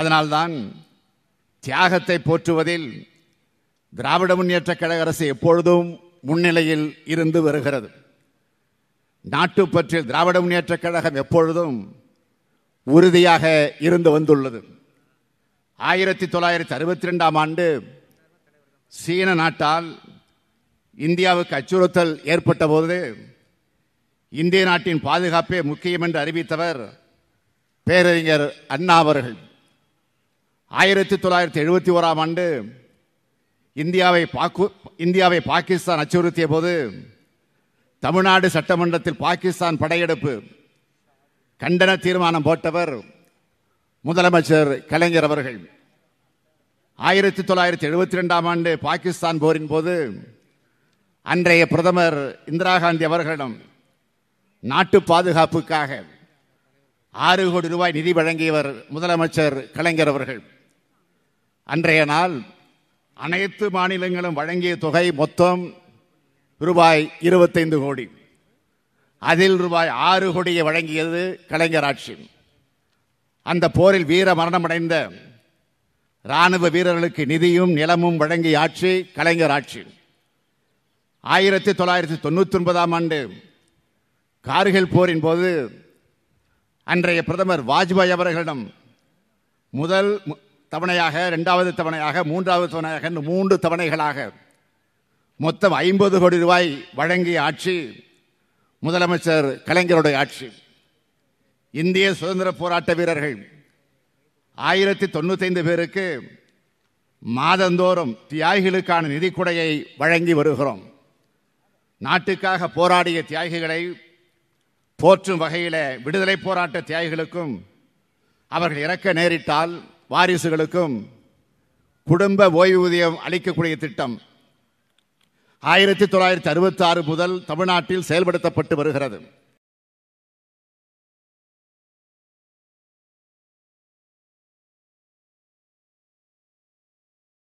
அதனால்தான் தியாகத்தை போற்றுவதில் திராவிட முன்னேற்ற கழக அரசு எப்பொழுதும் முன்னிலையில் இருந்து வருகிறது பற்றில் திராவிட முன்னேற்ற கழகம் எப்பொழுதும் உறுதியாக இருந்து வந்துள்ளது ஆயிரத்தி தொள்ளாயிரத்தி அறுபத்தி ரெண்டாம் ஆண்டு சீன நாட்டால் இந்தியாவுக்கு அச்சுறுத்தல் ஏற்பட்ட போது இந்திய நாட்டின் பாதுகாப்பே முக்கியம் என்று அறிவித்தவர் பேரறிஞர் அண்ணா அவர்கள் ஆயிரத்தி தொள்ளாயிரத்தி எழுபத்தி ஓராம் ஆண்டு இந்தியாவை பாக்கு இந்தியாவை பாகிஸ்தான் அச்சுறுத்திய போது தமிழ்நாடு சட்டமன்றத்தில் பாகிஸ்தான் படையெடுப்பு கண்டன தீர்மானம் போட்டவர் முதலமைச்சர் கலைஞர் அவர்கள் ஆயிரத்தி தொள்ளாயிரத்தி எழுபத்தி ரெண்டாம் ஆண்டு பாகிஸ்தான் போரின் போது அன்றைய பிரதமர் இந்திரா காந்தி அவர்களிடம் நாட்டு பாதுகாப்புக்காக ஆறு கோடி ரூபாய் நிதி வழங்கியவர் முதலமைச்சர் கலைஞர் அவர்கள் அன்றைய நாள் அனைத்து மாநிலங்களும் வழங்கிய தொகை மொத்தம் ரூபாய் இருபத்தைந்து கோடி அதில் ரூபாய் ஆறு கோடியை வழங்கியது கலைஞர் ஆட்சி அந்த போரில் வீர மரணமடைந்த ராணுவ வீரர்களுக்கு நிதியும் நிலமும் வழங்கிய ஆட்சி கலைஞர் ஆட்சி ஆயிரத்தி தொள்ளாயிரத்தி தொண்ணூற்றி ஒன்பதாம் ஆண்டு கார்கில் போரின் போது அன்றைய பிரதமர் வாஜ்பாய் அவர்களிடம் முதல் தவணையாக ரெண்டாவது தவணையாக மூன்றாவது தவணையாக மூன்று தவணைகளாக மொத்தம் ஐம்பது கோடி ரூபாய் வழங்கிய ஆட்சி முதலமைச்சர் கலைஞருடைய ஆட்சி இந்திய சுதந்திர போராட்ட வீரர்கள் ஆயிரத்தி தொண்ணூத்தைந்து பேருக்கு மாதந்தோறும் தியாகிகளுக்கான நிதிக்குடையை வழங்கி வருகிறோம் நாட்டுக்காக போராடிய தியாகிகளை போற்றும் வகையில் விடுதலை போராட்ட தியாகிகளுக்கும் அவர்கள் இறக்க நேரிட்டால் வாரிசுகளுக்கும் குடும்ப ஓய்வூதியம் அளிக்கக்கூடிய திட்டம் ஆயிரத்தி தொள்ளாயிரத்தி அறுபத்தி ஆறு முதல் தமிழ்நாட்டில் செயல்படுத்தப்பட்டு வருகிறது